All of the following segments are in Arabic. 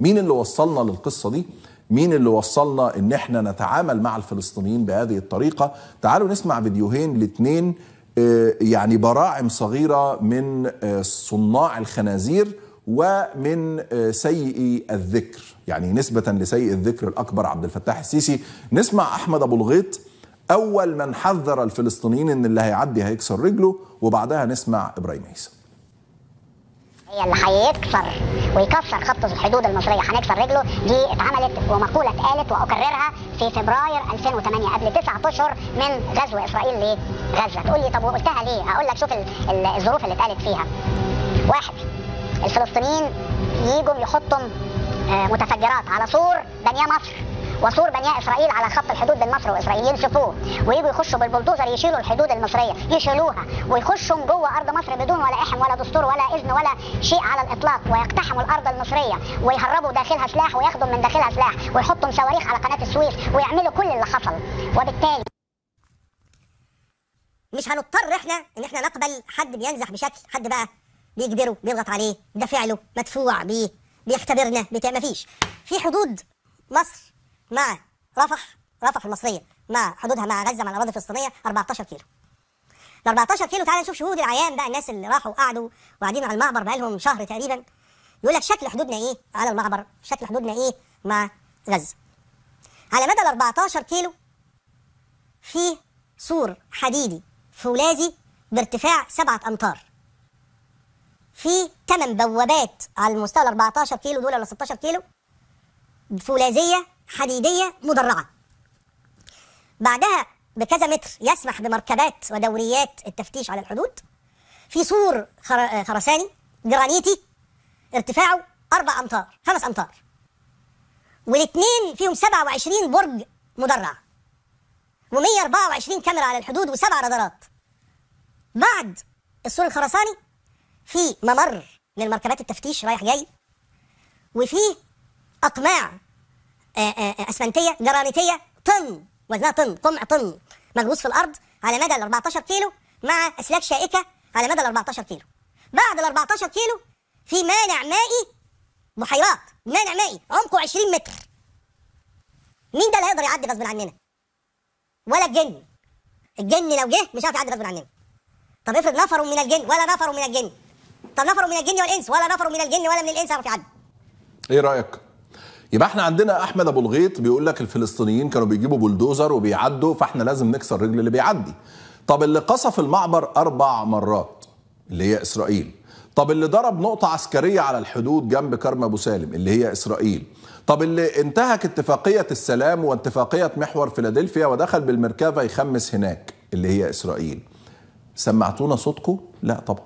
مين اللي وصلنا للقصة دي؟ مين اللي وصلنا ان احنا نتعامل مع الفلسطينيين بهذه الطريقة؟ تعالوا نسمع فيديوهين لاتنين آه، يعني براعم صغيرة من آه، صناع الخنازير ومن آه، سيئي الذكر يعني نسبة لسيء الذكر الأكبر عبد الفتاح السيسي نسمع أحمد أبو الغيط أول من حذر الفلسطينيين إن اللي هيعدي هيكسر رجله وبعدها نسمع إبراهيم عيسى اللي هيكسر ويكسر خط الحدود المصريه هنكسر رجله دي اتعملت ومقوله اتقالت واكررها في فبراير 2008 قبل تسعة اشهر من غزو اسرائيل لغزه تقول لي طب وقلتها ليه؟ اقول لك شوف الظروف اللي اتقالت فيها. واحد الفلسطينيين يجوا يحطوا آه، متفجرات على سور بنية مصر وصور بني اسرائيل على خط الحدود بين مصر واسرائيل ينسفوه ويجوا يخشوا بالبلدوزر يشيلوا الحدود المصريه يشيلوها ويخشوا جوه ارض مصر بدون ولا احم ولا دستور ولا اذن ولا شيء على الاطلاق ويقتحموا الارض المصريه ويهربوا داخلها سلاح وياخدوا من داخلها سلاح ويحطوا صواريخ على قناه السويس ويعملوا كل اللي حصل وبالتالي مش هنضطر احنا ان احنا نقبل حد بينزح بشكل حد بقى بيجبره بيضغط عليه ده فعله مدفوع بيه بيختبرنا بتاع مفيش في حدود مصر مع رفح رفح المصريه مع حدودها مع غزه مع الاراضي الفلسطينيه 14 كيلو ال 14 كيلو تعالى نشوف شهود العيان بقى الناس اللي راحوا وقعدوا وقاعدين على المعبر بقى لهم شهر تقريبا يقول لك شكل حدودنا ايه على المعبر شكل حدودنا ايه مع غزه على مدى ال 14 كيلو في سور حديدي فولاذي بارتفاع سبعة أمتار في ثمان بوابات على المستوى ال 14 كيلو دول ولا 16 كيلو فولاذية حديدية مدرعة بعدها بكذا متر يسمح بمركبات ودوريات التفتيش على الحدود في سور خرساني جرانيتي ارتفاعه أربع أمتار خمس أمتار والاثنين فيهم 27 برج مدرع و124 كاميرا على الحدود وسبع رادارات بعد السور الخرساني في ممر للمركبات التفتيش رايح جاي وفيه أقماع آه، آه، آه، اسفنتيه جرانيتيه طن وزنها طن قمع طن مغروس في الارض على مدى ال 14 كيلو مع اسلاك شائكه على مدى ال 14 كيلو بعد ال 14 كيلو في مانع مائي بحيرات مانع مائي عمقه 20 متر مين ده اللي هيقدر يعدي غصب عننا ولا الجن الجن لو جه مش عارف يعدي غصب عننا طب افرض نفر من الجن ولا نفر من الجن طب نفر من الجن والانس ولا نفر من الجن ولا من الانس عرف يعدي ايه رايك يبقى احنا عندنا احمد ابو الغيط بيقول لك الفلسطينيين كانوا بيجيبوا بلدوزر وبيعدوا فاحنا لازم نكسر رجل اللي بيعدي طب اللي قصف المعبر اربع مرات اللي هي اسرائيل طب اللي ضرب نقطة عسكرية على الحدود جنب كرم أبو سالم اللي هي إسرائيل طب اللي انتهك اتفاقية السلام واتفاقية محور فيلادلفيا ودخل بالمركبة يخمس هناك اللي هي إسرائيل سمعتونا صوتكم؟ لا طبعا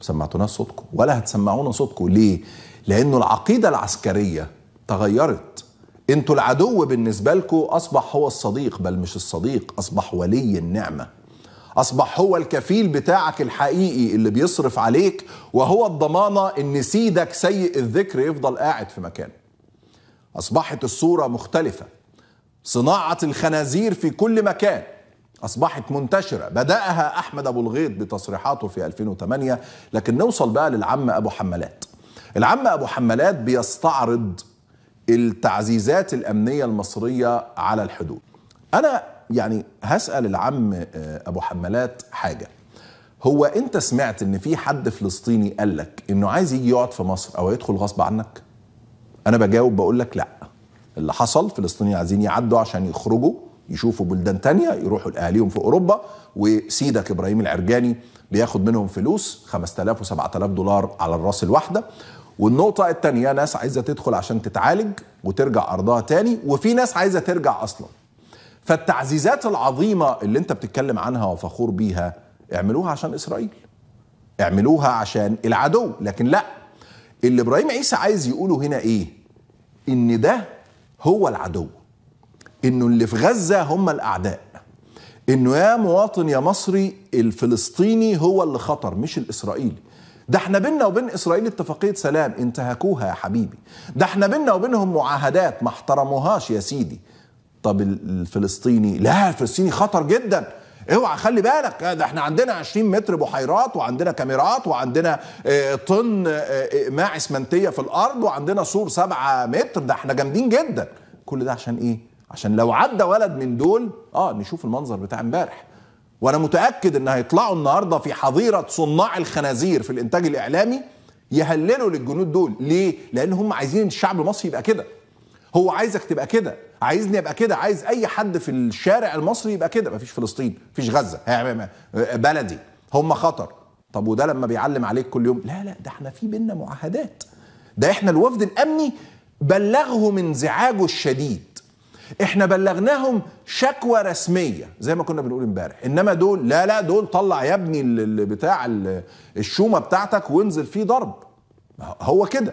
سمعتونا صوتكم ولا هتسمعونا صوتكم ليه؟ لأنه العقيدة العسكرية تغيرت انتوا العدو بالنسبة لكم أصبح هو الصديق بل مش الصديق أصبح ولي النعمة أصبح هو الكفيل بتاعك الحقيقي اللي بيصرف عليك وهو الضمانة إن سيدك سيء الذكر يفضل قاعد في مكانه أصبحت الصورة مختلفة صناعة الخنازير في كل مكان أصبحت منتشرة بدأها أحمد أبو الغيط بتصريحاته في 2008 لكن نوصل بقى للعم أبو حملات العم أبو حملات بيستعرض التعزيزات الامنيه المصريه على الحدود. انا يعني هسال العم آه، ابو حمالات حاجه. هو انت سمعت ان في حد فلسطيني قال لك انه عايز يجي يقعد في مصر او يدخل غصب عنك؟ انا بجاوب بقول لك لا. اللي حصل فلسطينيين عايزين يعدوا عشان يخرجوا يشوفوا بلدان تانية يروحوا لأهاليهم في أوروبا وسيدك إبراهيم العرجاني بياخد منهم فلوس 5000 و7000 دولار على الراس الواحدة والنقطة التانية ناس عايزة تدخل عشان تتعالج وترجع أرضها تاني وفي ناس عايزة ترجع أصلا فالتعزيزات العظيمة اللي انت بتتكلم عنها وفخور بيها اعملوها عشان إسرائيل اعملوها عشان العدو لكن لا اللي إبراهيم عيسى عايز يقوله هنا إيه إن ده هو العدو إنه اللي في غزة هم الأعداء إنه يا مواطن يا مصري الفلسطيني هو اللي خطر مش الإسرائيلي ده احنا بينا وبين اسرائيل اتفاقيه سلام انتهكوها يا حبيبي ده احنا بينا وبينهم معاهدات ما احترموهاش يا سيدي طب الفلسطيني لا الفلسطيني خطر جدا اوعى خلي بالك آه، ده احنا عندنا 20 متر بحيرات وعندنا كاميرات وعندنا آه، طن اقماع آه، اسمنتيه في الارض وعندنا سور 7 متر ده احنا جامدين جدا كل ده عشان ايه عشان لو عدى ولد من دول اه نشوف المنظر بتاع امبارح وانا متاكد ان هيطلعوا النهارده في حظيره صناع الخنازير في الانتاج الاعلامي يهللوا للجنود دول ليه لان هم عايزين الشعب المصري يبقى كده هو عايزك تبقى كده عايزني ابقى كده عايز اي حد في الشارع المصري يبقى كده مفيش فلسطين مفيش غزه بلدي هم خطر طب وده لما بيعلم عليك كل يوم لا لا ده احنا في بينا معاهدات ده احنا الوفد الامني بلغهم انزعاجه الشديد احنا بلغناهم شكوى رسميه زي ما كنا بنقول امبارح انما دول لا لا دول طلع يا ابني بتاع الشومه بتاعتك وانزل فيه ضرب هو كده